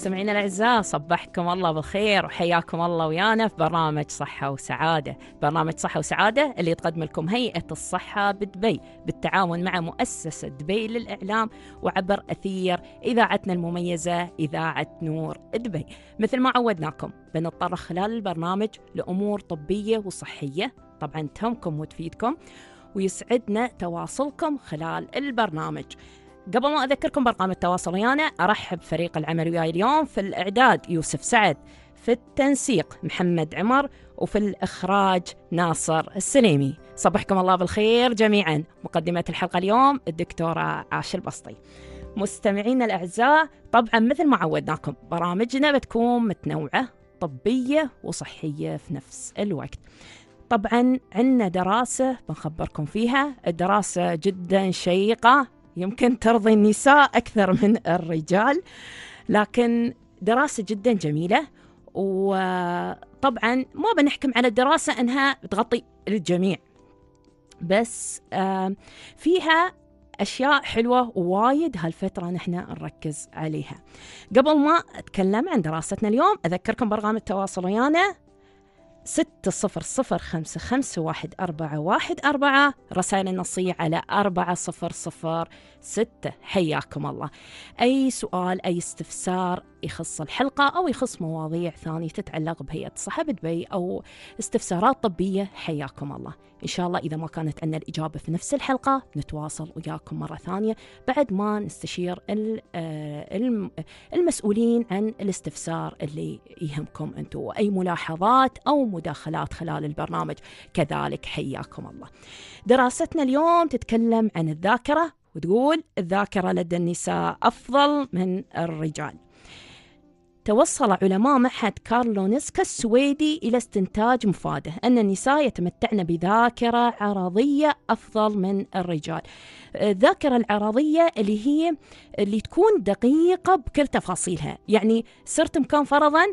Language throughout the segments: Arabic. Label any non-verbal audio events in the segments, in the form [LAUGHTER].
مستمعينا الاعزاء صبحكم الله بالخير وحياكم الله ويانا في برنامج صحه وسعاده، برنامج صحه وسعاده اللي تقدم لكم هيئه الصحه بدبي بالتعاون مع مؤسسه دبي للاعلام وعبر اثير اذاعتنا المميزه اذاعه نور دبي. مثل ما عودناكم بنتطرق خلال البرنامج لامور طبيه وصحيه طبعا تهمكم وتفيدكم ويسعدنا تواصلكم خلال البرنامج. قبل ما أذكركم بأرقام التواصل ويانا أرحب فريق العمل وياي اليوم في الإعداد يوسف سعد في التنسيق محمد عمر وفي الإخراج ناصر السليمي صبحكم الله بالخير جميعا مقدمة الحلقة اليوم الدكتورة عاش البسطي مستمعينا الأعزاء طبعا مثل ما عودناكم برامجنا بتكون متنوعة طبية وصحية في نفس الوقت طبعا عندنا دراسة بنخبركم فيها الدراسة جدا شيقة يمكن ترضي النساء أكثر من الرجال لكن دراسة جدا جميلة وطبعا ما بنحكم على الدراسة أنها تغطي الجميع بس فيها أشياء حلوة وايد هالفترة نحن نركز عليها قبل ما أتكلم عن دراستنا اليوم أذكركم برغام التواصل ويانا ستة صفر صفر خمسة خمسة واحد أربعة واحد أربعة رسائل النصية على أربعة صفر صفر ستة حياكم الله أي سؤال أي استفسار يخص الحلقة أو يخص مواضيع ثانية تتعلق بهيئة الصحة بدبي أو استفسارات طبية حياكم الله إن شاء الله إذا ما كانت عندنا الإجابة في نفس الحلقة نتواصل وياكم مرة ثانية بعد ما نستشير آه، المسؤولين عن الاستفسار اللي يهمكم أنتم وأي ملاحظات أو مداخلات خلال البرنامج كذلك حياكم الله دراستنا اليوم تتكلم عن الذاكرة وتقول الذاكرة لدى النساء أفضل من الرجال توصل علماء معهد كارلونسكا السويدي إلى استنتاج مفاده أن النساء يتمتعن بذاكرة عرضية أفضل من الرجال الذاكرة العرضية اللي هي اللي تكون دقيقة بكل تفاصيلها يعني صرت مكان فرضا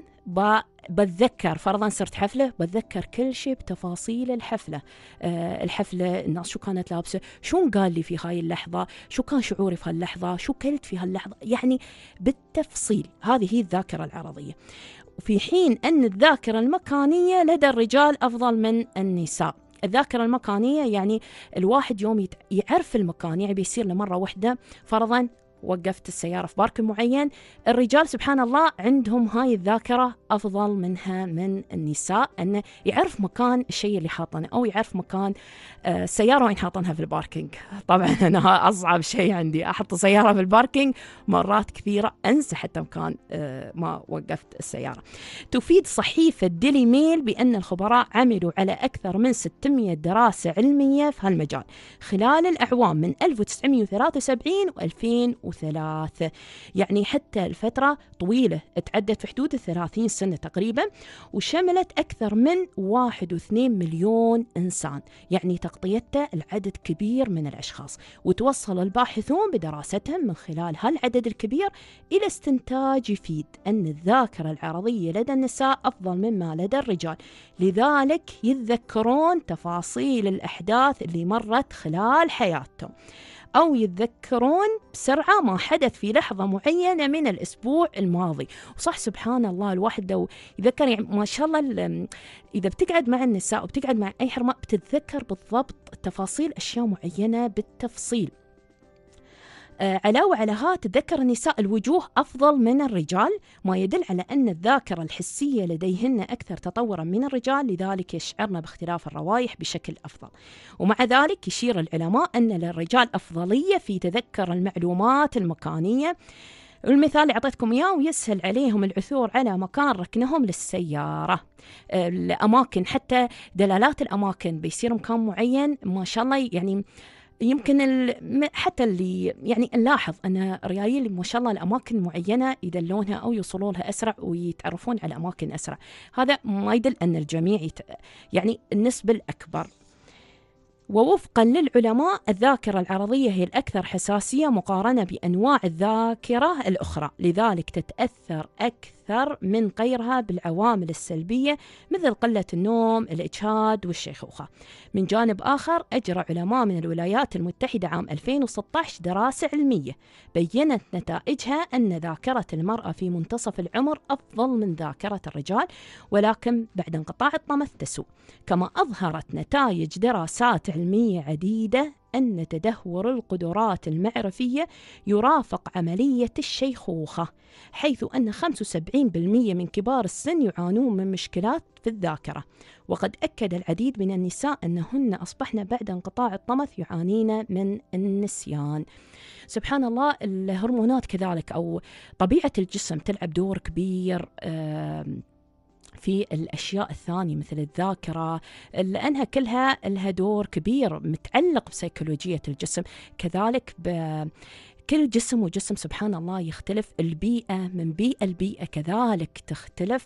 بتذكر فرضا صرت حفلة بتذكر كل شيء بتفاصيل الحفلة أه الحفلة الناس شو كانت لابسة شو قال لي في هاي اللحظة شو كان شعوري في هاللحظة شو كلت في هاللحظة يعني بالتفصيل هذه هي الذاكرة العرضية وفي حين أن الذاكرة المكانية لدى الرجال أفضل من النساء الذاكرة المكانية يعني الواحد يوم يعرف المكان يعني بيصير له مرة واحدة فرضا وقفت السيارة في بارك معين الرجال سبحان الله عندهم هاي الذاكرة أفضل منها من النساء أنه يعرف مكان الشيء اللي حاطنه أو يعرف مكان آه، السيارة وين حاطنها في الباركينج [LAUGHS] طبعا أنا أصعب شيء عندي أحط السيارة في الباركينج مرات كثيرة أنسى حتى مكان آه، ما وقفت السيارة تفيد صحيفة ديلي ميل بأن الخبراء عملوا على أكثر من 600 دراسة علمية في هالمجال خلال الأعوام من 1973 و 2000 وثلاث يعني حتى الفترة طويلة تعدت في حدود الثلاثين سنة تقريبا وشملت أكثر من واحد واثنين مليون إنسان يعني تغطيته العدد كبير من الأشخاص وتوصل الباحثون بدراستهم من خلال هالعدد الكبير إلى استنتاج يفيد أن الذاكرة العرضية لدى النساء أفضل مما لدى الرجال لذلك يتذكرون تفاصيل الأحداث اللي مرت خلال حياتهم أو يتذكرون بسرعة ما حدث في لحظة معينة من الأسبوع الماضي وصح سبحان الله الواحد لو يذكر يعني ما شاء الله إذا بتقعد مع النساء وبتقعد مع أي حرماء بتتذكر بالضبط تفاصيل أشياء معينة بالتفصيل علاوة على هذا تذكر النساء الوجوه أفضل من الرجال ما يدل على أن الذاكرة الحسية لديهن أكثر تطورا من الرجال لذلك يشعرن باختلاف الروائح بشكل أفضل ومع ذلك يشير العلماء أن للرجال أفضلية في تذكر المعلومات المكانية المثال اللي اعطيتكم اياه ويسهل عليهم العثور على مكان ركنهم للسياره آه، الاماكن حتى دلالات الاماكن بيصير مكان معين ما شاء الله يعني آه يمكن حتى اللي يعني نلاحظ ان ريايل ما شاء الله الاماكن معينه يدلونها او يوصلون لها اسرع ويتعرفون على اماكن اسرع هذا ما يدل ان الجميع يت... يعني النسبه الاكبر ووفقا للعلماء الذاكرة العرضية هي الأكثر حساسية مقارنة بأنواع الذاكرة الأخرى لذلك تتأثر أكثر من غيرها بالعوامل السلبية مثل قلة النوم الإجهاد والشيخوخة من جانب آخر أجرى علماء من الولايات المتحدة عام 2016 دراسة علمية بيّنت نتائجها أن ذاكرة المرأة في منتصف العمر أفضل من ذاكرة الرجال ولكن بعد انقطاع الطمث تسوء كما أظهرت نتائج دراسات علمية عديدة أن تدهور القدرات المعرفية يرافق عملية الشيخوخة حيث أن 75% من كبار السن يعانون من مشكلات في الذاكرة وقد أكد العديد من النساء أنهن أصبحن بعد انقطاع الطمث يعانين من النسيان سبحان الله الهرمونات كذلك أو طبيعة الجسم تلعب دور كبير آه في الاشياء الثانيه مثل الذاكره لانها كلها لها دور كبير متعلق بسيكولوجيه الجسم كذلك ب كل جسم وجسم سبحان الله يختلف البيئة من بيئة لبيئة كذلك تختلف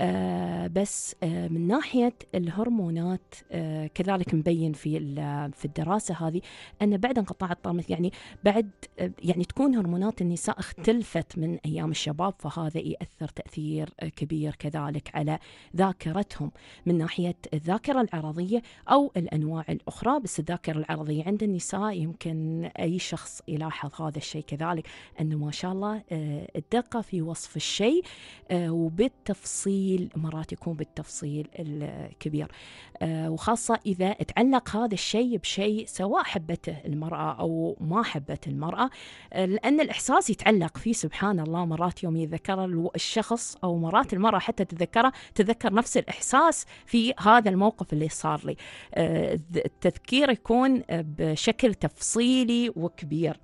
آه، بس آه، من ناحيه الهرمونات آه، كذلك مبين في في الدراسه هذه ان بعد انقطاع الطرمث يعني بعد يعني تكون هرمونات النساء اختلفت من ايام الشباب فهذا ياثر تاثير كبير كذلك على ذاكرتهم من ناحيه الذاكره العرضيه او الانواع الاخرى بس الذاكره العرضيه عند النساء يمكن اي شخص يلاحظ هذا الشيء كذلك انه ما شاء الله الدقه في وصف الشيء وبالتفصيل القليل مرات يكون بالتفصيل الكبير آه، وخاصة إذا تعلق هذا الشيء بشيء سواء حبته المرأة أو ما حبت المرأة آه، لأن الإحساس يتعلق فيه سبحان الله مرات يوم يذكر الشخص أو مرات المرأة حتى تتذكره تذكر نفس الإحساس في هذا الموقف اللي صار لي آه، التذكير يكون بشكل تفصيلي وكبير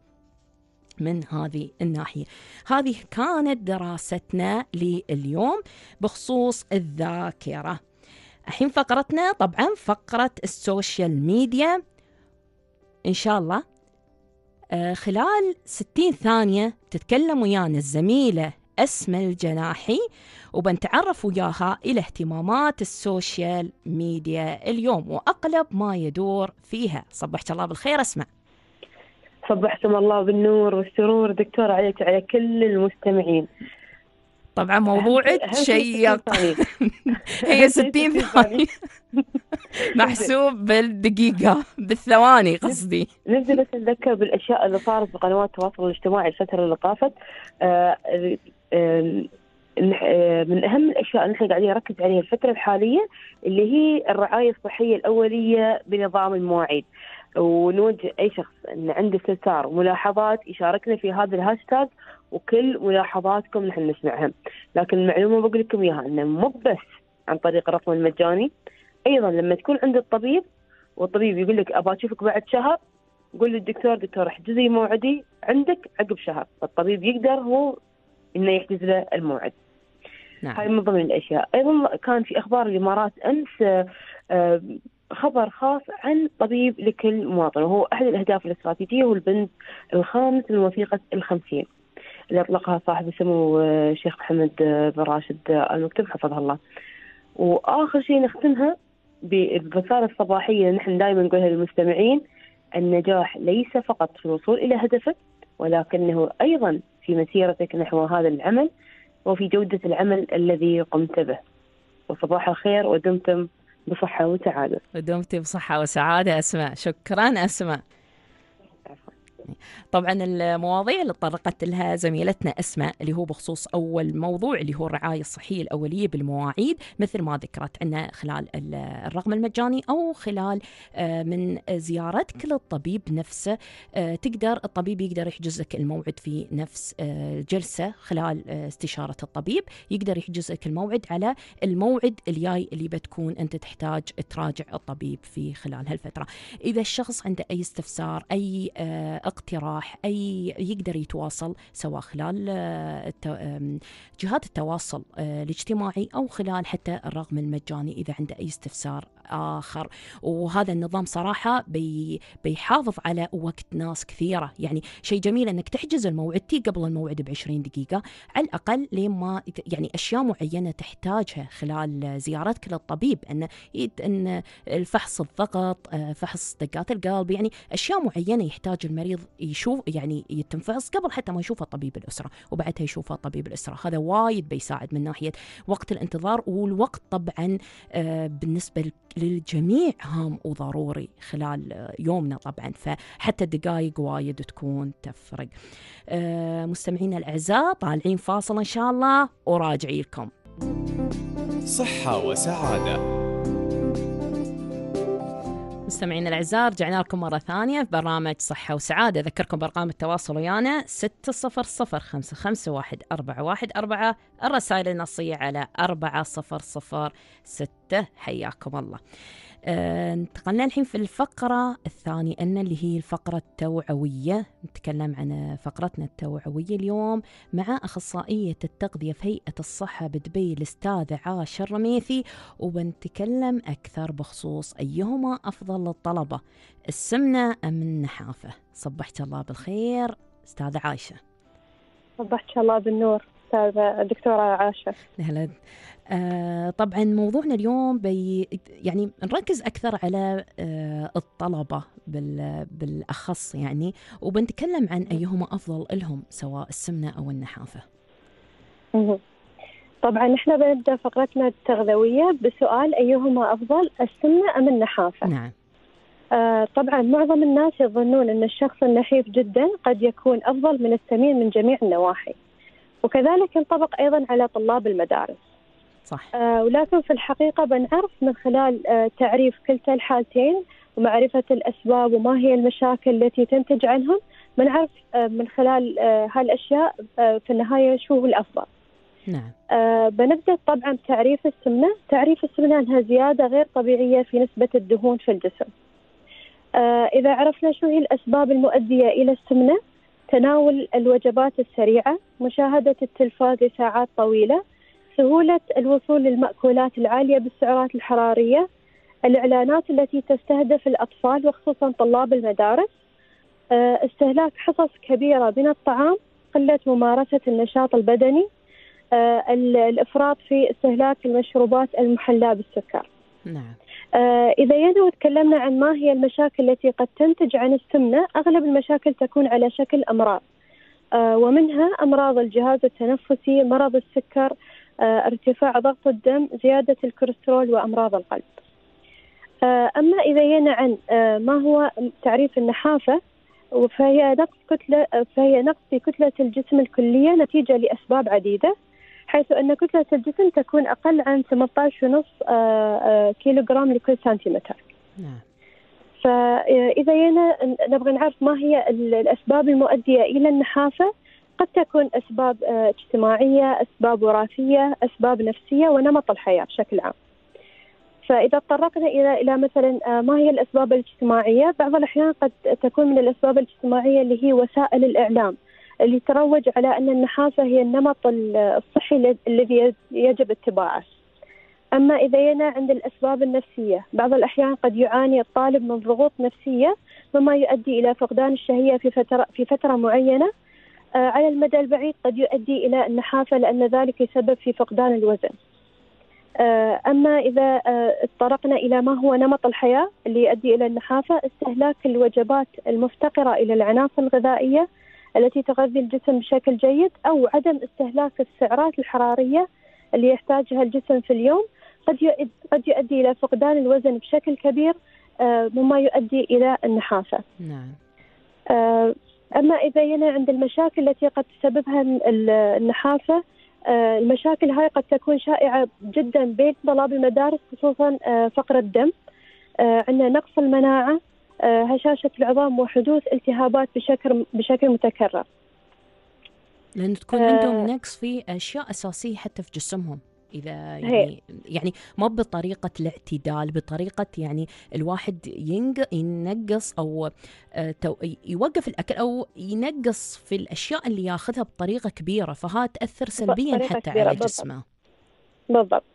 من هذه الناحية هذه كانت دراستنا لليوم بخصوص الذاكرة الحين فقرتنا طبعا فقرة السوشيال ميديا إن شاء الله آه، خلال 60 ثانية تتكلم ويانا الزميلة أسمى الجناحي وبنتعرف وياها إلى اهتمامات السوشيال ميديا اليوم وأقلب ما يدور فيها صبحت الله بالخير أسمع صبحتم الله بالنور والسرور دكتورة عليك على كل المستمعين طبعا موضوعك شيق [LAUGHS] هي 60 ثانية [LAUGHS] محسوب بالدقيقة بالثواني قصدي نبدأ بس نذكر بالأشياء اللي صارت بقنوات التواصل الاجتماعي الفترة اللي طافت آه، آه، آه، من اهم الاشياء اللي نحن قاعدين نركز عليها الفتره الحاليه اللي هي الرعايه الصحيه الاوليه بنظام المواعيد ونوجه اي شخص ان عنده استفسار وملاحظات يشاركنا في هذا الهاشتاج وكل ملاحظاتكم نحن نسمعها لكن المعلومه بقول لكم اياها انه مو بس عن طريق الرقم المجاني ايضا لما تكون عند الطبيب والطبيب يقول لك ابى اشوفك بعد شهر قول للدكتور دكتور احجزي موعدي عندك عقب شهر فالطبيب يقدر هو انه يحجز له الموعد نعم. هاي من ضمن الاشياء ايضا كان في اخبار الامارات امس آه، آه، خبر خاص عن طبيب لكل مواطن وهو احد الاهداف الاستراتيجيه هو البند الخامس من وثيقه الخمسين اللي اطلقها صاحب السمو الشيخ آه، محمد بن راشد ال حفظه الله. واخر شيء نختمها بالرساله الصباحيه نحن دائما نقولها للمستمعين النجاح ليس فقط في الوصول الى هدفك ولكنه ايضا في مسيرتك نحو هذا العمل وفي جودة العمل الذي قمت به وصباح الخير ودمتم بصحة وسعادة ودمتم بصحة وسعادة أسماء شكرا أسماء يعني. طبعا المواضيع اللي تطرقت لها زميلتنا اسماء اللي هو بخصوص اول موضوع اللي هو الرعايه الصحيه الاوليه بالمواعيد مثل ما ذكرت عنا خلال الرقم المجاني او خلال آه، من زيارتك للطبيب نفسه آه، تقدر الطبيب يقدر يحجز لك الموعد في نفس آه، جلسه خلال استشاره الطبيب يقدر يحجز لك الموعد على الموعد الجاي اللي بتكون انت تحتاج تراجع الطبيب في خلال هالفتره اذا الشخص عنده اي استفسار اي اقتراح اي يقدر يتواصل سواء خلال آه، جهات التواصل آه، الاجتماعي او خلال حتى الرقم المجاني اذا عنده اي استفسار آخر وهذا النظام صراحة بي بيحافظ على وقت ناس كثيرة يعني شيء جميل أنك تحجز الموعد تي قبل الموعد بعشرين دقيقة على الأقل لما يعني أشياء معينة تحتاجها خلال زيارتك للطبيب أن أن الفحص الضغط آه، فحص دقات القلب يعني أشياء معينة يحتاج المريض يشوف يعني يتم فحص قبل حتى ما يشوفه طبيب الأسرة وبعدها يشوفه طبيب الأسرة هذا وايد بيساعد من ناحية وقت الانتظار والوقت طبعا آه، بالنسبة للجميع هام وضروري خلال يومنا طبعا فحتى الدقائق وايد تكون تفرق آه، مستمعينا الأعزاء طالعين فاصل إن شاء الله وراجعين لكم صحة وسعادة مستمعينا الاعزاء رجعنا لكم مره ثانيه في برنامج صحه وسعاده اذكركم بارقام التواصل ويانا 600 551 414 الرسائل النصية على أربعة صفر صفر ستة حياكم الله آه، انتقلنا الحين في الفقرة الثانية أن اللي هي الفقرة التوعوية نتكلم عن فقرتنا التوعوية اليوم مع أخصائية التغذية في هيئة الصحة بدبي الأستاذة عاش الرميثي وبنتكلم أكثر بخصوص أيهما أفضل للطلبة السمنة أم النحافة صبحت الله بالخير أستاذة عايشة صبحت الله بالنور الأستاذة الدكتورة عاشة اهلا آه طبعا موضوعنا اليوم بي يعني نركز اكثر على آه الطلبه بال بالاخص يعني وبنتكلم عن ايهما افضل لهم سواء السمنه او النحافه. طبعا احنا بنبدا فقرتنا التغذويه بسؤال ايهما افضل السمنه ام النحافه؟ نعم. آه، طبعا معظم الناس يظنون ان الشخص النحيف جدا قد يكون افضل من السمين من جميع النواحي. وكذلك ينطبق أيضا على طلاب المدارس صح. آه ولكن في الحقيقة بنعرف من خلال آه تعريف كلتا الحالتين ومعرفة الأسباب وما هي المشاكل التي تنتج عنهم بنعرف آه من خلال آه هالأشياء آه في النهاية شو هو الأفضل نعم. آه بنبدأ طبعا بتعريف السمنة تعريف السمنة أنها زيادة غير طبيعية في نسبة الدهون في الجسم آه إذا عرفنا شو هي الأسباب المؤدية إلى السمنة تناول الوجبات السريعة مشاهدة التلفاز لساعات طويلة سهولة الوصول للمأكولات العالية بالسعرات الحرارية الإعلانات التي تستهدف الأطفال وخصوصا طلاب المدارس آه، استهلاك حصص كبيرة من الطعام قلة ممارسة النشاط البدني آه، الإفراط في استهلاك المشروبات المحلاة بالسكر نعم آه، إذا جينا وتكلمنا عن ما هي المشاكل التي قد تنتج عن السمنة أغلب المشاكل تكون على شكل أمراض آه، ومنها أمراض الجهاز التنفسي مرض السكر آه، ارتفاع ضغط الدم زيادة الكوليسترول وأمراض القلب أما إذا جينا عن ما هو تعريف النحافة فهي نقص كتلة فهي نقص في كتلة الجسم الكلية نتيجة لأسباب عديدة حيث أن كتلة الجسم تكون أقل عن 18.5 آه، آه، كيلوغرام لكل سنتيمتر نعم. فإذا جينا نبغى نعرف ما هي الأسباب المؤدية إلى النحافة قد تكون أسباب آه، اجتماعية أسباب وراثية أسباب نفسية ونمط الحياة بشكل عام فإذا تطرقنا إلى إلى مثلا ما هي الأسباب الاجتماعية بعض الأحيان قد تكون من الأسباب الاجتماعية اللي هي وسائل الإعلام اللي تروج على أن النحافة هي النمط الصحي الذي يجب اتباعه أما إذا ينا عند الأسباب النفسية بعض الأحيان قد يعاني الطالب من ضغوط نفسية مما يؤدي إلى فقدان الشهية في فترة, في فترة معينة آه، على المدى البعيد قد يؤدي إلى النحافة لأن ذلك يسبب في فقدان الوزن آه، أما إذا اتطرقنا آه، إلى ما هو نمط الحياة اللي يؤدي إلى النحافة استهلاك الوجبات المفتقرة إلى العناصر الغذائية التي تغذي الجسم بشكل جيد أو عدم استهلاك السعرات الحرارية اللي يحتاجها الجسم في اليوم قد قد يؤدي إلى فقدان الوزن بشكل كبير آه، مما يؤدي إلى النحافة. نعم. آه، أما إذا ينا عند المشاكل التي قد تسببها النحافة آه، المشاكل هاي قد تكون شائعة جدا بين طلاب المدارس خصوصا فقر الدم عندنا نقص المناعة آه، هشاشة العظام وحدوث التهابات بشكل بشكل متكرر. لأن تكون عندهم آه، نقص في أشياء أساسية حتى في جسمهم. اذا يعني يعني ما بطريقه الاعتدال بطريقه يعني الواحد ينقص او آه، يوقف الاكل او ينقص في الاشياء اللي ياخذها بطريقه كبيره فها تاثر سلبيا حتى على جسمه بالضبط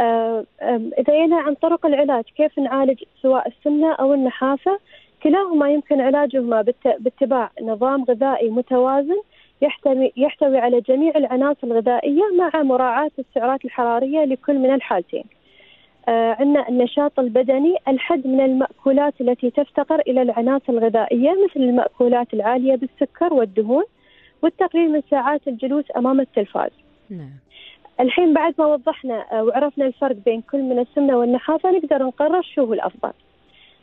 آه، آه، إذا جينا عن طرق العلاج كيف نعالج سواء السمنة أو النحافة كلاهما يمكن علاجهما باتباع نظام غذائي متوازن يحتوي, يحتوي على جميع العناصر الغذائية مع مراعاة السعرات الحرارية لكل من الحالتين آه، عندنا النشاط البدني الحد من المأكولات التي تفتقر إلى العناصر الغذائية مثل المأكولات العالية بالسكر والدهون والتقليل من ساعات الجلوس أمام التلفاز نعم. الحين بعد ما وضحنا آه، وعرفنا الفرق بين كل من السمنه والنحافه نقدر نقرر شو هو الافضل.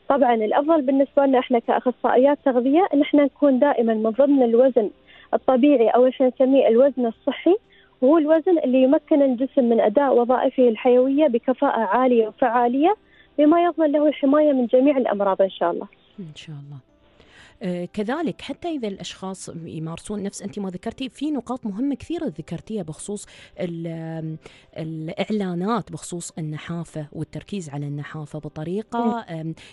طبعا الافضل بالنسبه لنا احنا كاخصائيات تغذيه ان احنا نكون دائما من ضمن الوزن الطبيعي او شيء نسميه الوزن الصحي وهو الوزن اللي يمكن الجسم من اداء وظائفه الحيويه بكفاءه عاليه وفعاليه بما يضمن له الحمايه من جميع الامراض ان شاء الله. ان شاء الله. آه، كذلك حتى اذا الاشخاص يمارسون نفس انت ما ذكرتي في نقاط مهمه كثيره ذكرتيها بخصوص الاعلانات بخصوص النحافه والتركيز على النحافه بطريقه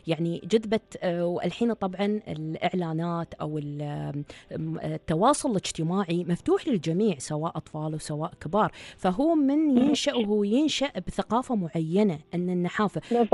يعني جذبت آه، والحين طبعا الاعلانات او التواصل الاجتماعي مفتوح للجميع سواء اطفال وسواء كبار فهو من ينشا وهو ينشا بثقافه معينه ان النحافه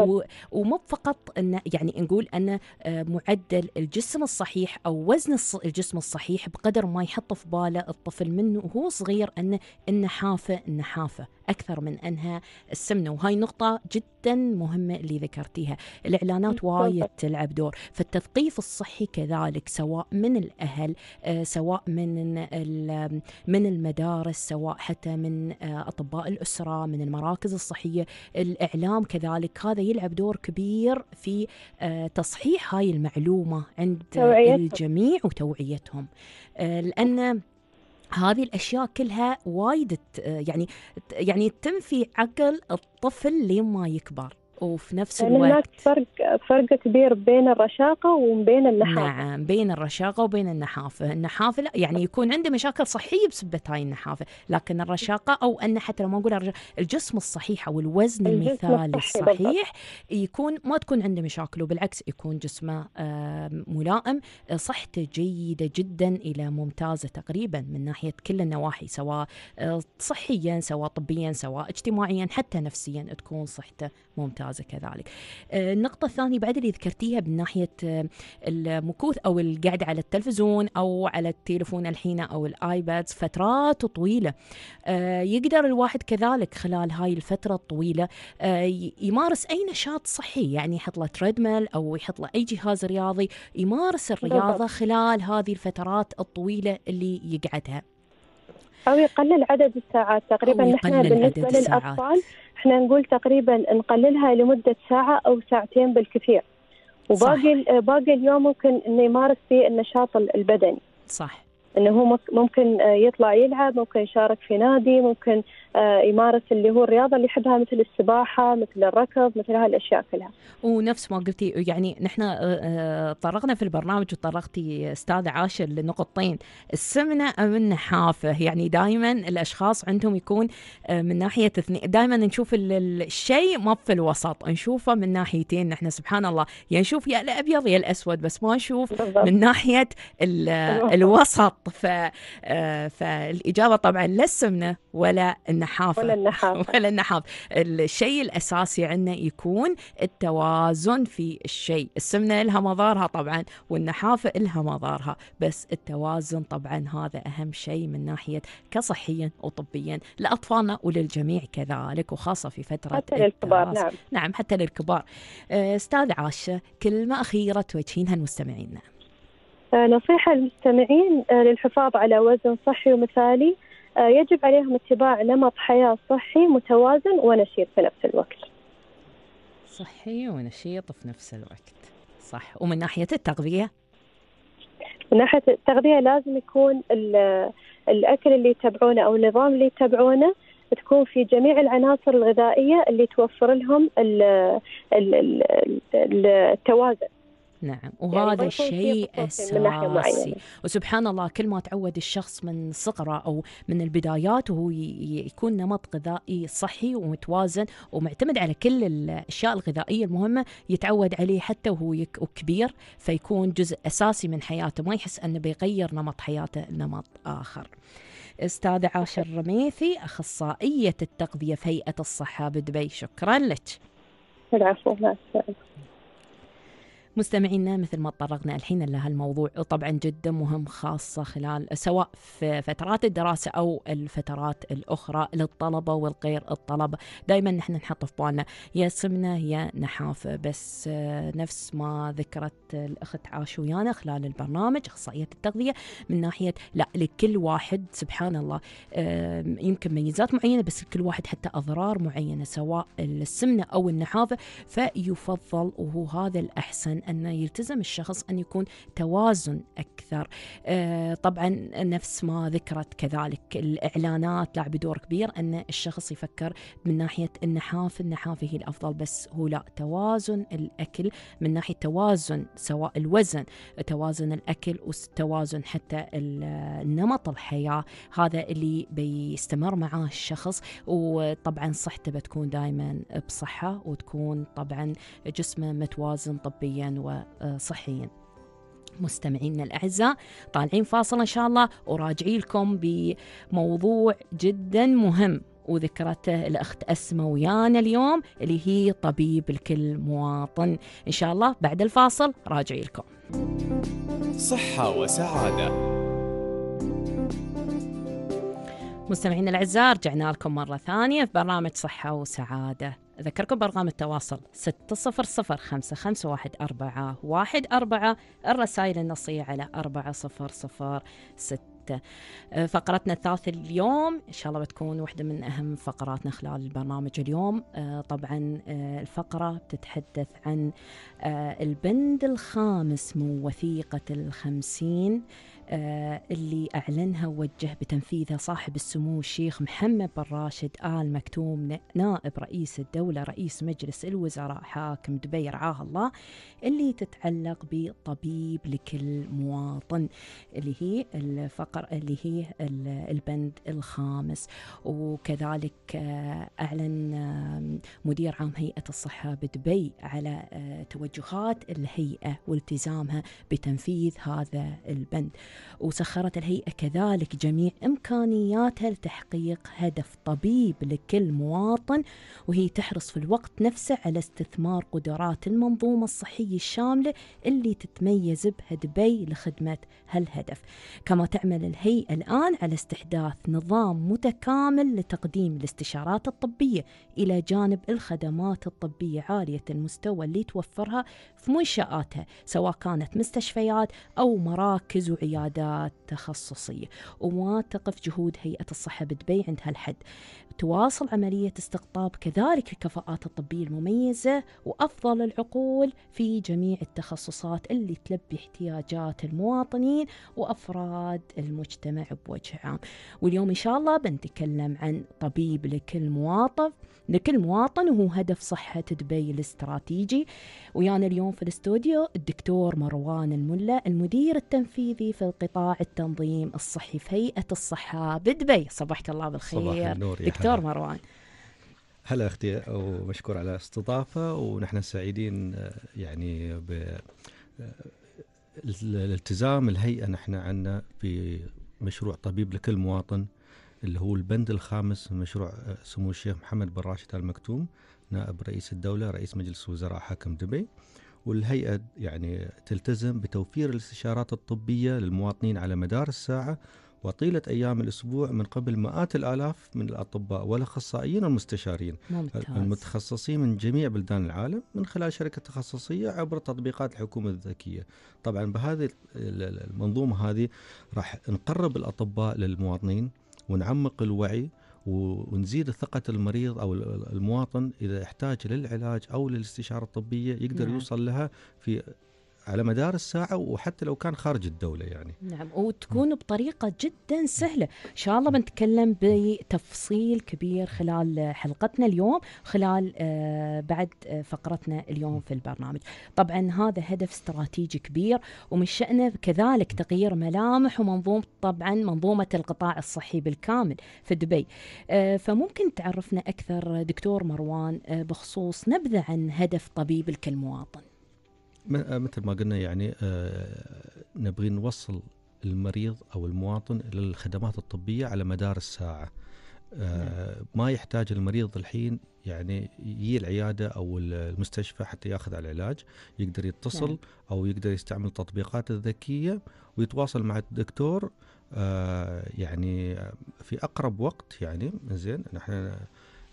ومو فقط ان يعني نقول ان آه، معدل الجسم الصحي الصحيح أو وزن الجسم الصحيح بقدر ما يحط في باله الطفل منه وهو صغير أن النحافة حافه اكثر من انها السمنه وهاي نقطه جدا مهمه اللي ذكرتيها الاعلانات وايد تلعب دور فالتثقيف الصحي كذلك سواء من الاهل آه، سواء من من المدارس سواء حتى من آه، اطباء الاسره من المراكز الصحيه الاعلام كذلك هذا يلعب دور كبير في آه، تصحيح هاي المعلومه عند الجميع وتوعيتهم لان هذه الاشياء كلها وايد يعني يعني تنفي عقل الطفل لما يكبر وفي نفس يعني الوقت هناك فرق فرق كبير بين الرشاقة وبين النحافة نعم بين الرشاقة وبين النحافة النحافة لا يعني يكون عنده مشاكل صحية بسبة هاي النحافة لكن الرشاقة أو أن حتى لو ما أقول الجسم الصحيح أو الوزن المثالي الصحيح يكون ما تكون عنده مشاكل وبالعكس يكون جسمه ملائم صحته جيدة جدا إلى ممتازة تقريبا من ناحية كل النواحي سواء آه، صحيا سواء طبيا سواء اجتماعيا حتى نفسيا تكون صحته ممتازة ممتازه كذلك آه، النقطة الثانية بعد اللي ذكرتيها من ناحية آه، المكوث أو القعد على التلفزيون أو على التليفون الحين أو الآيباد فترات طويلة آه، يقدر الواحد كذلك خلال هاي الفترة الطويلة يمارس أي نشاط صحي يعني يحط له تريدميل أو يحط له أي جهاز رياضي يمارس الرياضة خلال هذه الفترات الطويلة اللي يقعدها او يقلل عدد الساعات تقريبا نحن بالنسبه للاطفال احنا نقول تقريبا نقللها لمده ساعه او ساعتين بالكثير وباقي صح. باقي اليوم ممكن انه يمارس فيه النشاط البدني صح انه هو ممكن يطلع يلعب ممكن يشارك في نادي ممكن يمارس آه، اللي هو الرياضة اللي يحبها مثل السباحة مثل الركض مثل هالأشياء كلها ونفس ما قلتي يعني نحن آه، آه، طرقنا في البرنامج وطرقتي أستاذ عاشر لنقطتين السمنة أم النحافة يعني دائما الأشخاص عندهم يكون من ناحية دائما نشوف الشيء ما في الوسط نشوفه من ناحيتين نحن سبحان الله يعني نشوف يا الأبيض يا الأسود بس ما نشوف من ناحية الوسط ف... فالإجابة طبعا لا السمنة ولا النحافة النحافه ولا النحافه [LAUGHS] ولا النحاف الشيء الاساسي عندنا يكون التوازن في الشيء السمنه لها مضارها طبعا والنحافه لها مضارها بس التوازن طبعا هذا اهم شيء من ناحيه كصحيا وطبيا لاطفالنا وللجميع كذلك وخاصه في فتره حتى للكبار نعم نعم حتى للكبار آه، استاذ عاشه كلمه اخيره توجهينها لمستمعينا آه، نصيحة للمستمعين آه، للحفاظ على وزن صحي ومثالي آه، يجب عليهم اتباع نمط حياة صحي متوازن ونشيط في نفس الوقت صحي ونشيط في نفس الوقت صح ومن ناحية التغذية من ناحية التغذية لازم يكون الأكل اللي يتبعونه أو النظام اللي يتبعونه تكون في جميع العناصر الغذائية اللي توفر لهم التوازن نعم يعني وهذا يعني الشيء اساسي وسبحان الله كل ما تعود الشخص من صغره او من البدايات وهو يكون نمط غذائي صحي ومتوازن ومعتمد على كل الاشياء الغذائيه المهمه يتعود عليه حتى وهو كبير فيكون جزء اساسي من حياته ما يحس انه بيغير نمط حياته نمط اخر. استاذه عاشر رميثي اخصائيه التغذيه في هيئه الصحه بدبي شكرا لك. العفو مع السلامه. مستمعينا مثل ما تطرقنا الحين لهالموضوع وطبعا جدا مهم خاصة خلال سواء في فترات الدراسة أو الفترات الأخرى للطلبة والغير الطلبة دائما نحن نحط في بالنا يا سمنة يا نحافة بس نفس ما ذكرت الأخت عاش ويانا خلال البرنامج أخصائية التغذية من ناحية لا لكل واحد سبحان الله يمكن ميزات معينة بس لكل واحد حتى أضرار معينة سواء السمنة أو النحافة فيفضل وهو هذا الأحسن أن يلتزم الشخص أن يكون توازن أكثر آه، طبعا نفس ما ذكرت كذلك الإعلانات لعب دور كبير أن الشخص يفكر من ناحية النحاف النحاف هي الأفضل بس هو لا توازن الأكل من ناحية توازن سواء الوزن توازن الأكل وتوازن حتى نمط الحياة هذا اللي بيستمر معاه الشخص وطبعا صحته بتكون دائما بصحة وتكون طبعا جسمه متوازن طبيا وصحيا مستمعينا الأعزاء طالعين فاصل إن شاء الله وراجعي لكم بموضوع جدا مهم وذكرته الأخت أسمة ويانا اليوم اللي هي طبيب الكل مواطن إن شاء الله بعد الفاصل راجعي لكم صحة وسعادة مستمعينا الأعزاء رجعنا لكم مرة ثانية في برنامج صحة وسعادة أذكركم بأرقام التواصل 6005514 الرسائل النصية على 400 ستة آه، فقرتنا الثالثة اليوم إن شاء الله بتكون واحدة من أهم فقراتنا خلال البرنامج اليوم آه، طبعا آه، الفقرة بتتحدث عن البند الخامس من وثيقة الخمسين آه، اللي أعلنها ووجه بتنفيذها صاحب السمو الشيخ محمد بن راشد آل مكتوم نائب رئيس الدولة رئيس مجلس الوزراء حاكم دبي رعاه الله اللي تتعلق بطبيب لكل مواطن اللي هي الفقر اللي هي البند الخامس وكذلك آه، أعلن مدير عام هيئة الصحة بدبي على آه، توجهات الهيئة والتزامها بتنفيذ هذا البند وسخرت الهيئة كذلك جميع إمكانياتها لتحقيق هدف طبيب لكل مواطن وهي تحرص في الوقت نفسه على استثمار قدرات المنظومة الصحية الشاملة اللي تتميز بها دبي لخدمة هالهدف كما تعمل الهيئة الآن على استحداث نظام متكامل لتقديم الاستشارات الطبية إلى جانب الخدمات الطبية عالية المستوى اللي توفرها في منشآتها سواء كانت مستشفيات أو مراكز وعيادات استشهادات تخصصية وما تقف جهود هيئة الصحة بدبي عند هالحد تواصل عملية استقطاب كذلك الكفاءات الطبية المميزة وأفضل العقول في جميع التخصصات اللي تلبي احتياجات المواطنين وأفراد المجتمع بوجه عام واليوم إن شاء الله بنتكلم عن طبيب لكل مواطن لكل مواطن وهو هدف صحة دبي الاستراتيجي ويانا اليوم في الاستوديو الدكتور مروان الملا المدير التنفيذي في القطاع التنظيم الصحي في هيئة الصحة بدبي صباحك الله بالخير صباح النور يا دكتور دكتور مروان هلا اختي ومشكور على استضافه ونحن سعيدين آه، يعني ب آه، الالتزام الهيئه نحن عندنا في مشروع طبيب لكل مواطن اللي هو البند الخامس من مشروع آه، سمو الشيخ محمد بن راشد ال مكتوم نائب رئيس الدوله رئيس مجلس الوزراء حاكم دبي والهيئه يعني تلتزم بتوفير الاستشارات الطبيه للمواطنين على مدار الساعه وطيلة أيام الأسبوع من قبل مئات الآلاف من الأطباء والأخصائيين والمستشارين ممتاز. المتخصصين من جميع بلدان العالم من خلال شركة تخصصية عبر تطبيقات الحكومة الذكية طبعا بهذه المنظومة هذه راح نقرب الأطباء للمواطنين ونعمق الوعي ونزيد ثقة المريض أو المواطن إذا احتاج للعلاج أو للاستشارة الطبية يقدر نعم. يوصل لها في على مدار الساعة وحتى لو كان خارج الدولة يعني نعم وتكون بطريقة جدا سهلة إن شاء الله بنتكلم بتفصيل كبير خلال حلقتنا اليوم خلال آه، بعد آه، فقرتنا اليوم في البرنامج طبعا هذا هدف استراتيجي كبير ومن شأنه كذلك تغيير ملامح ومنظومة طبعا منظومة القطاع الصحي بالكامل في دبي آه، فممكن تعرفنا أكثر دكتور مروان بخصوص نبذة عن هدف طبيب الكل مواطن آه، مثل ما قلنا يعني آه، نبغي نوصل المريض او المواطن الى الخدمات الطبيه على مدار الساعه آه، نعم. ما يحتاج المريض الحين يعني يجي العياده او المستشفى حتى ياخذ على العلاج يقدر يتصل نعم. او يقدر يستعمل التطبيقات الذكيه ويتواصل مع الدكتور يعني في اقرب وقت يعني زين نحن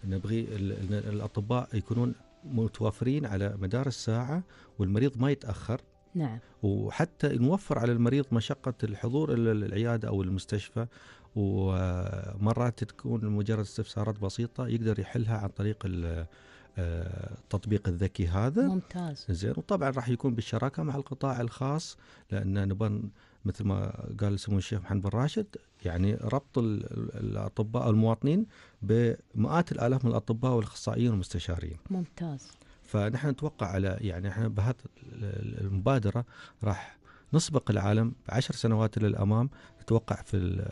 نبغي الاطباء يكونون متوفرين على مدار الساعة والمريض ما يتأخر نعم وحتى نوفر على المريض مشقة الحضور إلى العيادة أو المستشفى ومرات تكون مجرد استفسارات بسيطة يقدر يحلها عن طريق آه، التطبيق الذكي هذا ممتاز زين وطبعا راح يكون بالشراكة مع القطاع الخاص لأن نبغى مثل ما قال سمو الشيخ محمد بن راشد يعني ربط الاطباء المواطنين بمئات الالاف من الاطباء والاخصائيين والمستشارين. ممتاز. فنحن نتوقع على يعني احنا بهذه المبادره راح نسبق العالم بعشر سنوات الى الامام نتوقع في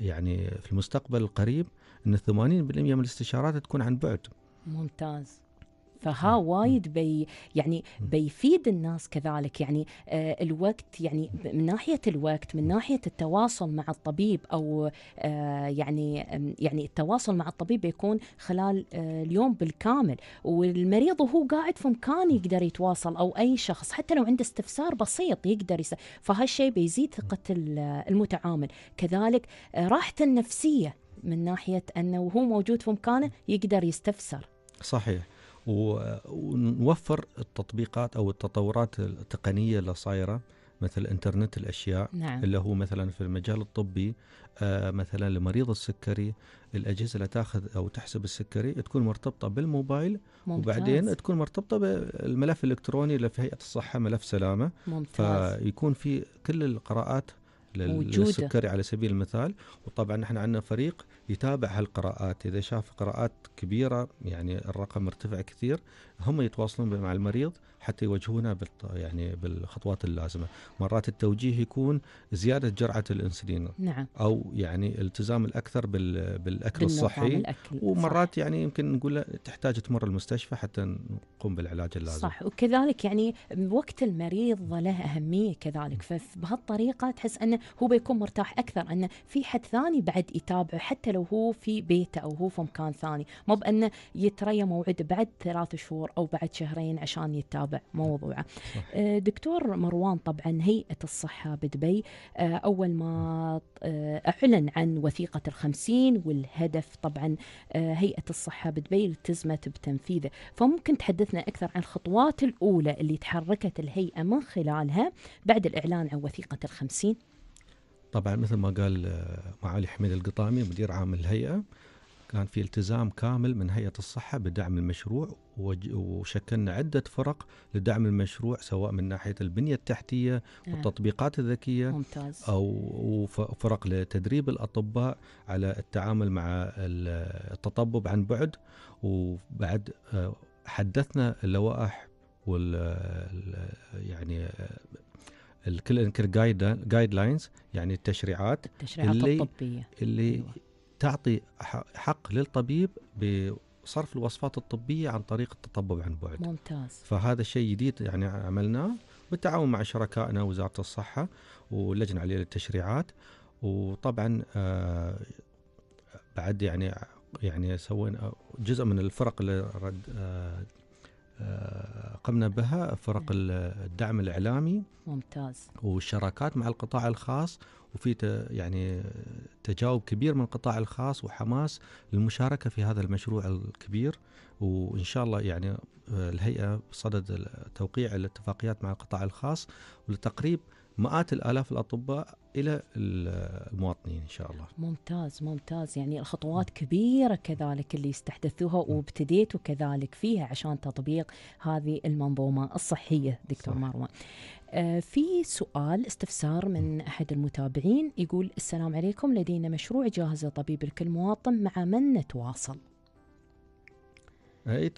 يعني في المستقبل القريب ان 80% من الاستشارات تكون عن بعد. ممتاز. فها نعم، نعم. وايد بي يعني بيفيد الناس كذلك يعني آه، الوقت يعني من ناحيه الوقت من ناحيه التواصل مع الطبيب او آه، يعني يعني التواصل مع الطبيب بيكون خلال آه، اليوم بالكامل والمريض وهو قاعد في مكان يقدر يتواصل او اي شخص حتى لو عنده استفسار بسيط يقدر يسأل فهالشيء بيزيد ثقه المتعامل كذلك راحته النفسيه من ناحيه انه وهو موجود في مكانه يقدر يستفسر صحيح ونوفر التطبيقات او التطورات التقنيه اللي صايره مثل انترنت الاشياء نعم. اللي هو مثلا في المجال الطبي آه، مثلا لمريض السكري الاجهزه اللي تاخذ او تحسب السكري تكون مرتبطه بالموبايل ممتاز. وبعدين تكون مرتبطه بالملف الالكتروني اللي في هيئه الصحه ملف سلامه ممتاز. فيكون في كل القراءات للسكري على سبيل المثال وطبعا نحن عندنا فريق يتابع هالقراءات إذا شاف قراءات كبيرة يعني الرقم ارتفع كثير هم يتواصلون مع المريض حتى يوجهونه يعني بالخطوات اللازمه، مرات التوجيه يكون زياده جرعه الانسولين نعم. او يعني التزام الاكثر بالاكل الصحي الأكل. ومرات صح. يعني يمكن نقول له تحتاج تمر المستشفى حتى نقوم بالعلاج اللازم. صح وكذلك يعني وقت المريض له اهميه كذلك فبهالطريقه تحس انه هو بيكون مرتاح اكثر انه في حد ثاني بعد يتابعه حتى لو هو في بيته او هو في مكان ثاني، مو بانه يتريى موعد بعد ثلاث شهور شهور او بعد شهرين عشان يتابع موضوعه. آه، دكتور مروان طبعا هيئه الصحه بدبي آه، اول ما آه، اعلن عن وثيقه الخمسين والهدف طبعا هيئه الصحه بدبي التزمت بتنفيذه، فممكن تحدثنا اكثر عن الخطوات الاولى اللي تحركت الهيئه من خلالها بعد الاعلان عن وثيقه الخمسين؟ طبعا مثل ما قال معالي حميد القطامي مدير عام الهيئه كان في التزام كامل من هيئة الصحة بدعم المشروع وشكلنا عدة فرق لدعم المشروع سواء من ناحية البنية التحتية آه. والتطبيقات الذكية ممتاز. أو فرق لتدريب الأطباء على التعامل مع التطبب عن بعد وبعد آه، حدثنا اللوائح وال يعني الكلينكر جايد لاينز يعني التشريعات, التشريعات اللي الطبية. اللي أيوة. تعطي حق للطبيب بصرف الوصفات الطبية عن طريق التطبب عن بعد ممتاز فهذا شيء جديد يعني عملناه بالتعاون مع شركائنا وزارة الصحة واللجنة العليا للتشريعات وطبعا آه بعد يعني يعني سوينا جزء من الفرق اللي رد آه، آه، قمنا بها فرق الدعم الاعلامي ممتاز والشراكات مع القطاع الخاص وفي يعني تجاوب كبير من القطاع الخاص وحماس للمشاركه في هذا المشروع الكبير وان شاء الله يعني آه، الهيئه بصدد توقيع الاتفاقيات مع القطاع الخاص ولتقريب مئات الآلاف الأطباء إلى المواطنين إن شاء الله ممتاز ممتاز يعني الخطوات كبيرة كذلك اللي استحدثوها وابتديتوا كذلك فيها عشان تطبيق هذه المنظومة الصحية دكتور صح. مروان آه، في سؤال استفسار من أحد المتابعين يقول السلام عليكم لدينا مشروع جاهزة طبيب لكل مواطن مع من نتواصل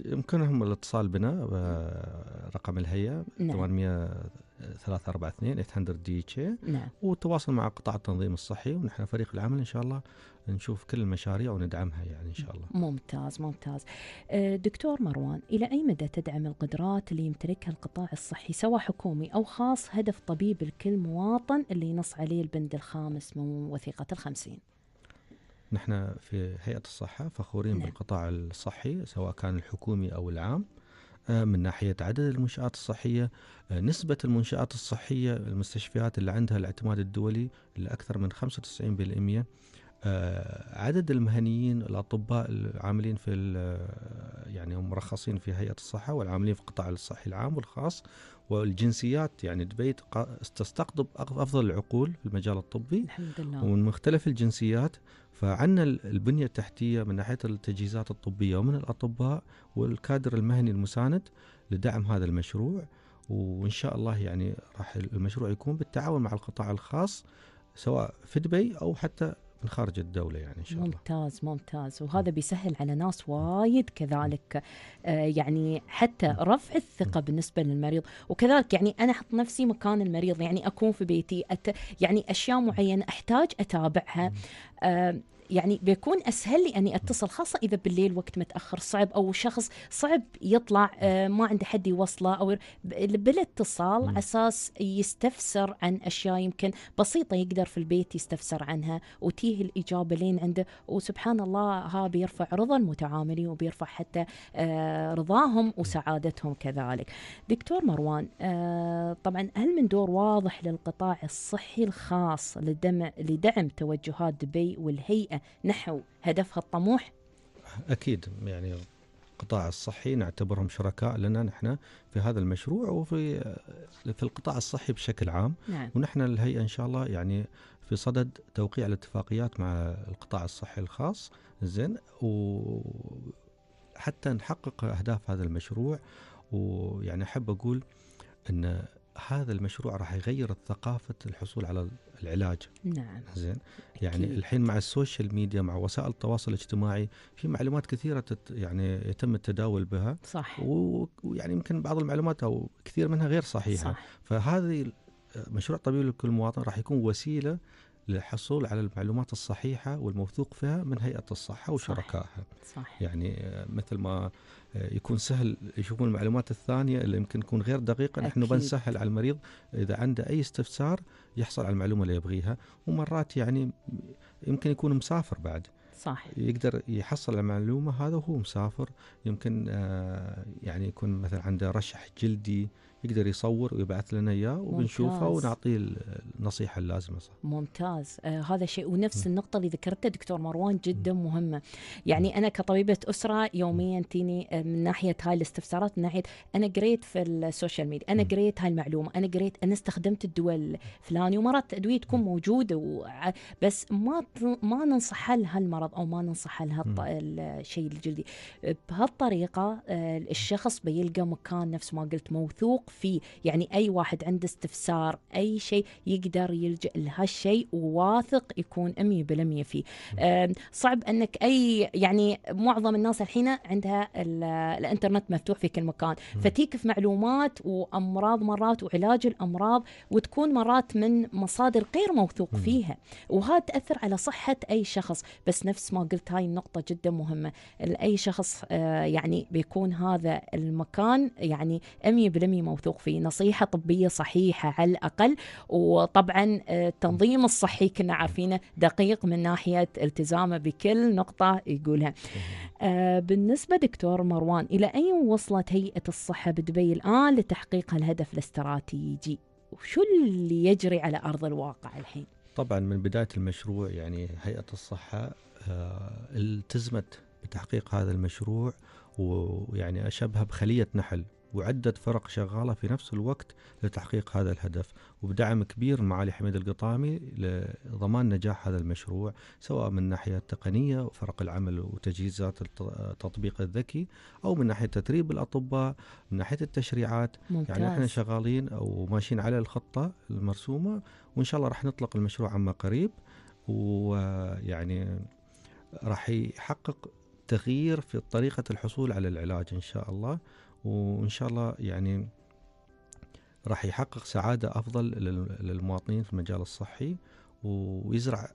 يمكنهم الاتصال بنا آه، رقم الهيئة نعم. 800 342 800 دي تشي نعم. والتواصل مع قطاع التنظيم الصحي ونحن فريق العمل ان شاء الله نشوف كل المشاريع وندعمها يعني ان شاء الله. ممتاز ممتاز. آه، دكتور مروان الى اي مدى تدعم القدرات اللي يمتلكها القطاع الصحي سواء حكومي او خاص هدف طبيب لكل مواطن اللي ينص عليه البند الخامس من وثيقه الخمسين؟ نحن في هيئه الصحه فخورين نعم. بالقطاع الصحي سواء كان الحكومي او العام. آه، من ناحية عدد المنشآت الصحية آه، نسبة المنشآت الصحية المستشفيات اللي عندها الاعتماد الدولي لأكثر من 95% آه، عدد المهنيين الأطباء العاملين في يعني هم مرخصين في هيئة الصحة والعاملين في القطاع الصحي العام والخاص والجنسيات يعني دبي تستقطب أفضل العقول في المجال الطبي الحمد لله ومن مختلف الجنسيات فعنا البنية التحتية من ناحية التجهيزات الطبية ومن الأطباء والكادر المهني المساند لدعم هذا المشروع وإن شاء الله يعني راح المشروع يكون بالتعاون مع القطاع الخاص سواء في دبي أو حتى من خارج الدولة يعني إن شاء الله ممتاز ممتاز وهذا بيسهل على ناس وايد كذلك آه، يعني حتى رفع الثقة بالنسبة للمريض وكذلك يعني أنا أحط نفسي مكان المريض يعني أكون في بيتي أت يعني أشياء معينة أحتاج أتابعها يعني بيكون اسهل لي اني اتصل خاصه اذا بالليل وقت متاخر صعب او شخص صعب يطلع آه، ما عنده حد يوصله او بالاتصال على اساس يستفسر عن اشياء يمكن بسيطه يقدر في البيت يستفسر عنها وتيه الاجابه لين عنده وسبحان الله ها بيرفع رضا المتعاملين وبيرفع حتى آه، رضاهم وسعادتهم كذلك. دكتور مروان آه، طبعا هل من دور واضح للقطاع الصحي الخاص لدعم توجهات دبي والهيئه نحو هدفها الطموح؟ اكيد يعني القطاع الصحي نعتبرهم شركاء لنا نحن في هذا المشروع وفي في القطاع الصحي بشكل عام نعم. ونحن الهيئه ان شاء الله يعني في صدد توقيع الاتفاقيات مع القطاع الصحي الخاص زين وحتى نحقق اهداف هذا المشروع ويعني احب اقول ان هذا المشروع راح يغير ثقافة الحصول على العلاج نعم زين يعني أكيد. الحين مع السوشيال ميديا مع وسائل التواصل الاجتماعي في معلومات كثيرة تت يعني يتم التداول بها صح ويعني يمكن بعض المعلومات أو كثير منها غير صحيحة صح. فهذه مشروع طبيب لكل مواطن راح يكون وسيلة للحصول على المعلومات الصحيحة والموثوق فيها من هيئة الصحة وشركائها يعني آه، مثل ما آه، يكون سهل يشوفون المعلومات الثانية اللي يمكن تكون غير دقيقة أكيد. نحن بنسهل على المريض إذا عنده أي استفسار يحصل على المعلومة اللي يبغيها ومرات يعني يمكن يكون مسافر بعد صح يقدر يحصل على المعلومة هذا وهو مسافر يمكن آه، يعني يكون مثلا عنده رشح جلدي يقدر يصور ويبعث لنا اياه وبنشوفه ونعطيه النصيحه اللازمه صح ممتاز آه هذا شيء ونفس م. النقطه اللي ذكرتها دكتور مروان جدا م. مهمه يعني م. انا كطبيبه اسره يوميا تيني آه، من ناحيه هاي الاستفسارات من ناحيه انا قريت في السوشيال ميديا انا قريت هاي المعلومه انا قريت انا استخدمت الدول فلاني ومرات الادويه تكون موجوده و... بس ما ما ننصح لها المرض او ما ننصح لها الشيء الجلدي بهالطريقه آه، الشخص بيلقى مكان نفس ما قلت موثوق فيه يعني أي واحد عنده استفسار أي شيء يقدر يلجأ لهالشيء وواثق يكون 100% فيه صعب أنك أي يعني معظم الناس الحين عندها الانترنت مفتوح في كل مكان فتيك في معلومات وأمراض مرات وعلاج الأمراض وتكون مرات من مصادر غير موثوق فيها وهذا تأثر على صحة أي شخص بس نفس ما قلت هاي النقطة جدا مهمة لأي شخص آه، يعني بيكون هذا المكان يعني 100% موثوق موثوق فيه نصيحة طبية صحيحة على الأقل وطبعا آه، التنظيم الصحي كنا عارفينه دقيق من ناحية التزامه بكل نقطة يقولها آه، بالنسبة دكتور مروان إلى أين وصلت هيئة الصحة بدبي الآن لتحقيق هالهدف الاستراتيجي وشو اللي يجري على أرض الواقع الحين طبعا من بداية المشروع يعني هيئة الصحة آه، التزمت بتحقيق هذا المشروع ويعني أشبه بخلية نحل وعدة فرق شغالة في نفس الوقت لتحقيق هذا الهدف وبدعم كبير معالي حميد القطامي لضمان نجاح هذا المشروع سواء من ناحية تقنية وفرق العمل وتجهيزات التطبيق الذكي أو من ناحية تدريب الأطباء من ناحية التشريعات ممتاز. يعني احنا شغالين أو ماشيين على الخطة المرسومة وإن شاء الله راح نطلق المشروع عما قريب ويعني راح يحقق تغيير في طريقة الحصول على العلاج إن شاء الله وان شاء الله يعني راح يحقق سعاده افضل للمواطنين في المجال الصحي ويزرع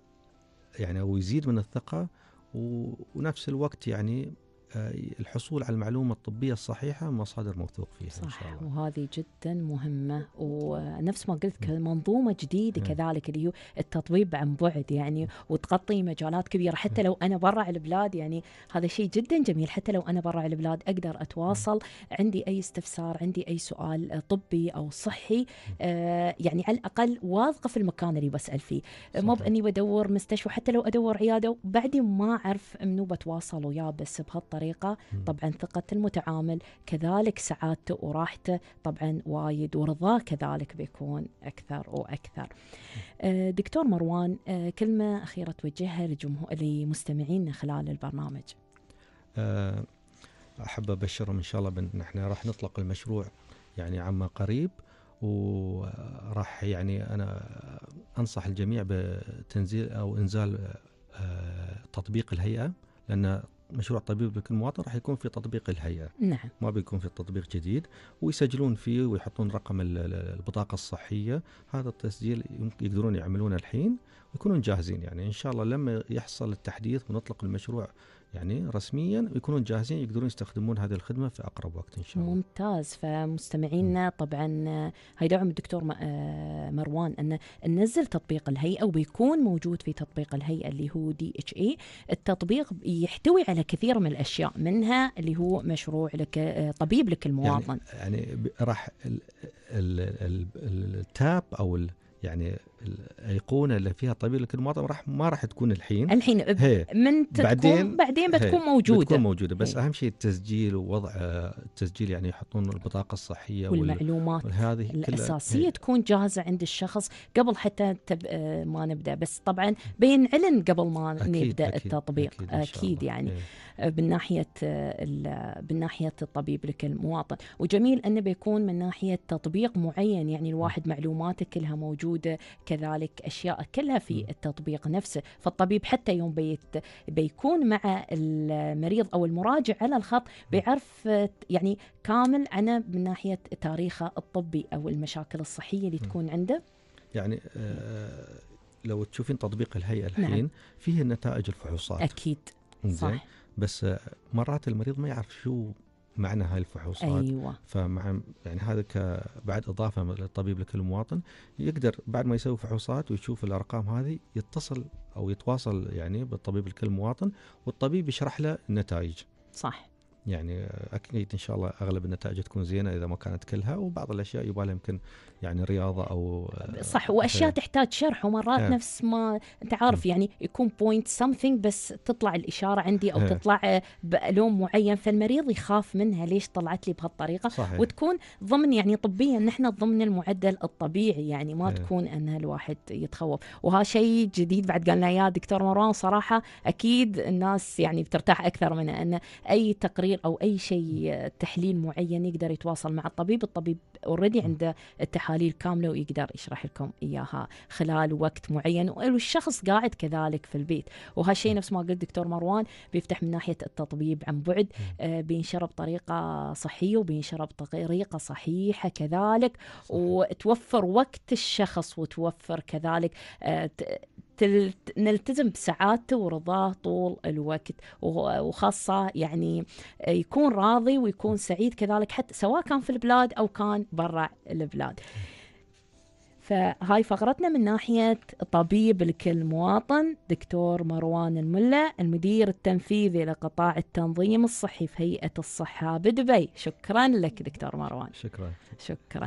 يعني ويزيد من الثقه ونفس الوقت يعني آه، الحصول على المعلومة الطبية الصحيحة مصادر موثوق فيها صح إن شاء الله. وهذه جدا مهمة ونفس ما قلت منظومة جديدة كذلك اللي هو التطبيب عن بعد يعني وتغطي مجالات كبيرة حتى لو أنا برا البلاد يعني هذا شيء جدا جميل حتى لو أنا برا البلاد أقدر أتواصل عندي أي استفسار عندي أي سؤال طبي أو صحي آه يعني على الأقل واثقة في المكان اللي بسأل فيه مو بأني بدور مستشفى حتى لو أدور عيادة وبعدين ما أعرف منو بتواصل وياه بس بهالطريقة الطريقة طبعا ثقة المتعامل كذلك سعادته وراحته طبعا وايد ورضاه كذلك بيكون أكثر وأكثر آه، دكتور مروان آه، كلمة أخيرة توجهها لجمهور لمستمعينا خلال البرنامج آه، أحب أبشرهم إن شاء الله بأن إحنا راح نطلق المشروع يعني عما قريب وراح يعني أنا أنصح الجميع بتنزيل أو إنزال تطبيق الهيئة لأن مشروع طبيب لكل مواطن راح يكون في تطبيق الهيئه نعم ما بيكون في تطبيق جديد ويسجلون فيه ويحطون رقم البطاقه الصحيه هذا التسجيل يقدرون يعملونه الحين ويكونون جاهزين يعني ان شاء الله لما يحصل التحديث ونطلق المشروع يعني رسميا يكونون جاهزين يقدرون يستخدمون هذه الخدمه في اقرب وقت ان شاء الله. ممتاز فمستمعينا طبعا آه، هاي دعم الدكتور آه، مروان ان ننزل تطبيق الهيئه وبيكون موجود في تطبيق الهيئه اللي هو دي اتش اي، التطبيق يحتوي على كثير من الاشياء منها اللي هو مشروع لك آه، طبيب لك المواطن. يعني, يعني راح التاب او يعني الايقونه اللي فيها طبيب لكن المواطن راح ما راح تكون الحين الحين هي. من تكون بعدين بعدين بتكون هي. موجوده بتكون موجوده بس هي. اهم شيء التسجيل ووضع التسجيل يعني يحطون البطاقه الصحيه والمعلومات هذه الاساسيه هي. تكون جاهزه عند الشخص قبل حتى تب... آه، ما نبدا بس طبعا بينعلن قبل ما أكيد نبدا أكيد التطبيق اكيد, أكيد يعني هي. إيه. من ناحيه من ناحيه الطبيب لك المواطن وجميل انه بيكون من ناحيه تطبيق معين يعني الواحد معلوماته كلها موجوده كذلك اشياء كلها في التطبيق نفسه فالطبيب حتى يوم بيت بيكون مع المريض او المراجع على الخط بيعرف يعني كامل عنه من ناحيه تاريخه الطبي او المشاكل الصحيه اللي تكون عنده يعني آه، لو تشوفين تطبيق الهيئه نعم. الحين نعم. فيه نتائج الفحوصات اكيد صح بس مرات المريض ما يعرف شو معنى هاي الفحوصات أيوة. فمع يعني هذا بعد اضافه للطبيب لكل مواطن يقدر بعد ما يسوي فحوصات ويشوف الارقام هذه يتصل او يتواصل يعني بالطبيب لكل مواطن والطبيب يشرح له النتائج صح يعني اكيد ان شاء الله اغلب النتائج تكون زينه اذا ما كانت كلها وبعض الاشياء يبغى لها يمكن يعني رياضه او آه، صح واشياء تحتاج شرح ومرات هي. نعم. نفس ما انت عارف نعم. يعني يكون بوينت سمثينج بس تطلع الاشاره عندي او هي. نعم. تطلع آه، بلون معين فالمريض يخاف منها ليش طلعت لي بهالطريقه صحيح. وتكون ضمن يعني طبيا نحن ضمن المعدل الطبيعي يعني ما هي. تكون ان الواحد يتخوف وهذا شيء جديد بعد قالنا يا دكتور مروان صراحه اكيد الناس يعني بترتاح اكثر من ان اي تقرير او اي شيء آه، تحليل معين يقدر يتواصل مع الطبيب الطبيب اوريدي عنده التحليل التحاليل كامله ويقدر يشرح لكم اياها خلال وقت معين والشخص قاعد كذلك في البيت وهالشيء نفس ما قلت دكتور مروان بيفتح من ناحيه التطبيب عن بعد آه، بينشر بطريقه صحيه وبينشر بطريقه صحيحه كذلك وتوفر وقت الشخص وتوفر كذلك آه، تل... نلتزم بسعادته ورضاه طول الوقت وخاصة يعني يكون راضي ويكون سعيد كذلك حتى سواء كان في البلاد أو كان برا البلاد فهاي فقرتنا من ناحية طبيب لكل مواطن دكتور مروان الملا المدير التنفيذي لقطاع التنظيم الصحي في هيئة الصحة بدبي شكرا لك دكتور مروان شكرا شكرا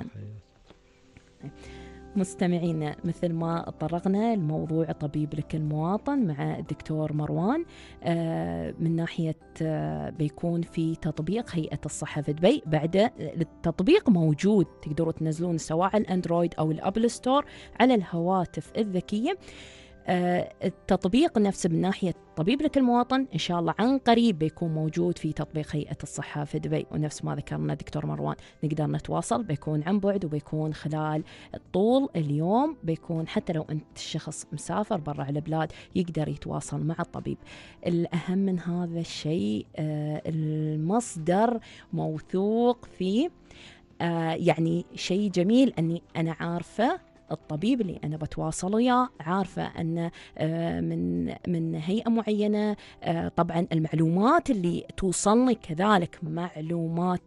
حياتي. مستمعينا مثل ما طرقنا لموضوع طبيب لك المواطن مع الدكتور مروان آه، من ناحية آه، بيكون في تطبيق هيئة الصحة في دبي بعد آه، التطبيق موجود تقدروا تنزلون سواء على الأندرويد أو الأبل ستور على الهواتف الذكية آه، التطبيق نفسه من ناحية طبيب لك المواطن إن شاء الله عن قريب بيكون موجود في تطبيق هيئة الصحة في دبي ونفس ما ذكرنا دكتور مروان نقدر نتواصل بيكون عن بعد وبيكون خلال طول اليوم بيكون حتى لو أنت الشخص مسافر برا على البلاد يقدر يتواصل مع الطبيب الأهم من هذا الشيء آه، المصدر موثوق فيه آه، يعني شيء جميل أني أنا عارفة الطبيب اللي انا بتواصل وياه عارفه ان آه، من من هيئه معينه آه، طبعا المعلومات اللي توصلني كذلك معلومات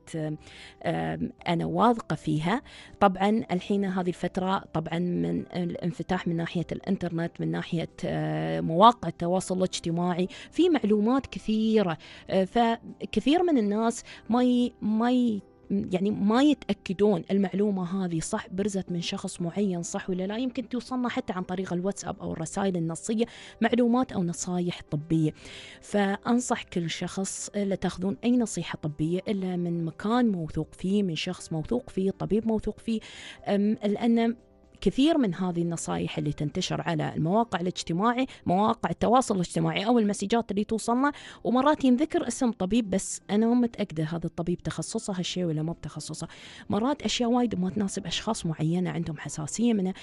انا واثقه فيها طبعا الحين هذه الفتره طبعا من الانفتاح من ناحيه الانترنت من ناحيه آه، مواقع التواصل الاجتماعي في معلومات كثيره فكثير من الناس ما ما يعني ما يتأكدون المعلومة هذه صح برزت من شخص معين صح ولا لا يمكن توصلنا حتى عن طريق الواتساب أو الرسائل النصية معلومات أو نصايح طبية فأنصح كل شخص لا تاخذون أي نصيحة طبية إلا من مكان موثوق فيه من شخص موثوق فيه طبيب موثوق فيه لأن كثير من هذه النصائح اللي تنتشر على المواقع الاجتماعي مواقع التواصل الاجتماعي أو المسجات اللي توصلنا ومرات ينذكر اسم طبيب بس أنا ما متأكدة هذا الطبيب تخصصه هالشيء ولا ما بتخصصه مرات أشياء وايد ما تناسب أشخاص معينة عندهم حساسية منها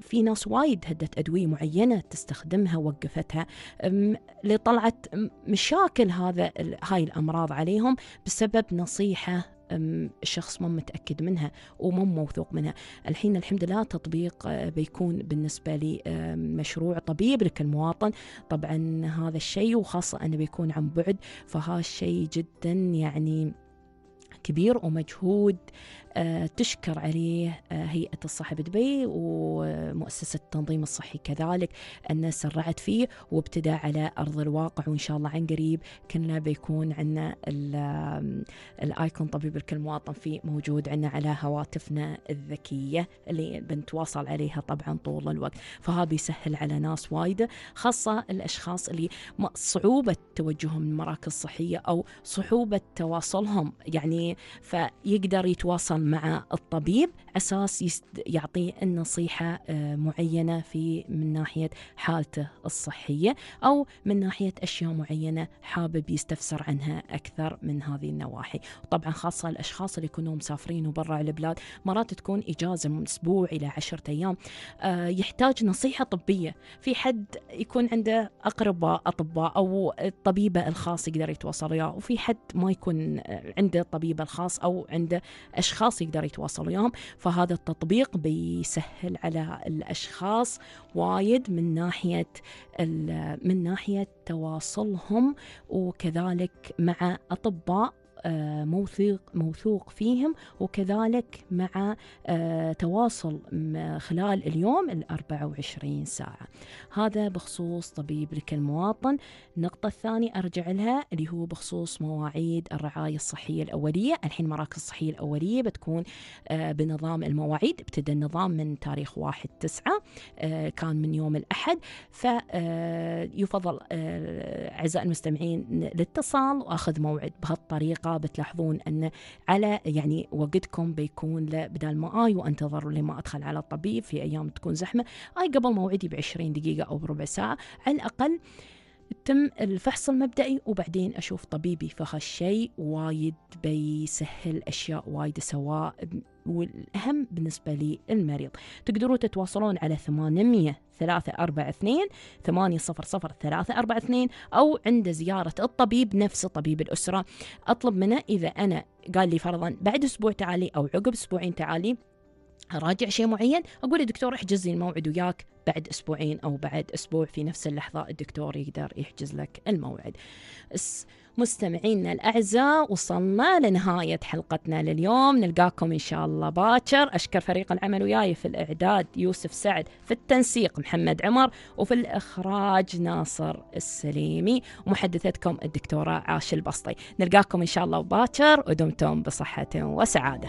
في ناس وايد هدت أدوية معينة تستخدمها وقفتها لطلعت مشاكل هذا هاي الأمراض عليهم بسبب نصيحة الشخص مو متأكد منها وما موثوق منها الحين الحمد لله تطبيق آه، بيكون بالنسبة لي آه، مشروع طبيب لك المواطن طبعا هذا الشيء وخاصة أنه بيكون عن بعد فهذا الشيء جدا يعني كبير ومجهود آه، تشكر عليه آه، هيئة الصحة بدبي ومؤسسة التنظيم الصحي كذلك أن سرعت فيه وابتدى على أرض الواقع وإن شاء الله عن قريب كنا بيكون عندنا الآيكون طبيب الكل مواطن فيه موجود عندنا على هواتفنا الذكية اللي بنتواصل عليها طبعا طول الوقت فهذا بيسهل على ناس وايدة خاصة الأشخاص اللي صعوبة توجههم للمراكز الصحية أو صعوبة تواصلهم يعني فيقدر يتواصل مع الطبيب اساس يعطي النصيحه آه، معينه في من ناحيه حالته الصحيه او من ناحيه اشياء معينه حابب يستفسر عنها اكثر من هذه النواحي طبعا خاصه الاشخاص اللي يكونوا مسافرين وبرا البلاد مرات تكون اجازه من اسبوع الى عشرة ايام آه، يحتاج نصيحه طبيه في حد يكون عنده اقرباء اطباء او الطبيبه الخاص يقدر يتواصل وياه وفي حد ما يكون آه، عنده طبيبه الخاص او عنده اشخاص الأشخاص يقدر يتواصل وياهم فهذا التطبيق بيسهل على الأشخاص وايد من ناحية من ناحية تواصلهم وكذلك مع أطباء آه، موثوق موثوق فيهم وكذلك مع آه، تواصل خلال اليوم ال 24 ساعة. هذا بخصوص طبيب لك المواطن. النقطة الثانية أرجع لها اللي هو بخصوص مواعيد الرعاية الصحية الأولية، الحين مراكز الصحية الأولية بتكون آه، بنظام المواعيد، ابتدى النظام من تاريخ 1 9 كان من يوم الأحد فيفضل أعزائي المستمعين الاتصال وأخذ موعد بهالطريقة الشباب تلاحظون ان على يعني وقتكم بيكون بدل ما اي وانتظر لما ادخل على الطبيب في ايام تكون زحمه اي قبل موعدي ب 20 دقيقه او بربع ساعه على الاقل تم الفحص المبدئي وبعدين اشوف طبيبي فهالشيء وايد بيسهل اشياء وايد سواء والاهم بالنسبه للمريض تقدروا تتواصلون على 800 ثلاثة أربعة اثنين ثمانية صفر صفر ثلاثة أربعة اثنين أو عند زيارة الطبيب نفس طبيب الأسرة أطلب منه إذا أنا قال لي فرضا بعد أسبوع تعالي أو عقب أسبوعين تعالي اراجع شيء معين اقول الدكتور احجز لي الموعد وياك بعد اسبوعين او بعد اسبوع في نفس اللحظه الدكتور يقدر يحجز لك الموعد مستمعينا الأعزاء وصلنا لنهاية حلقتنا لليوم نلقاكم إن شاء الله باكر أشكر فريق العمل وياي في الإعداد يوسف سعد في التنسيق محمد عمر وفي الإخراج ناصر السليمي ومحدثتكم الدكتورة عاش البسطي نلقاكم إن شاء الله باكر ودمتم بصحة وسعادة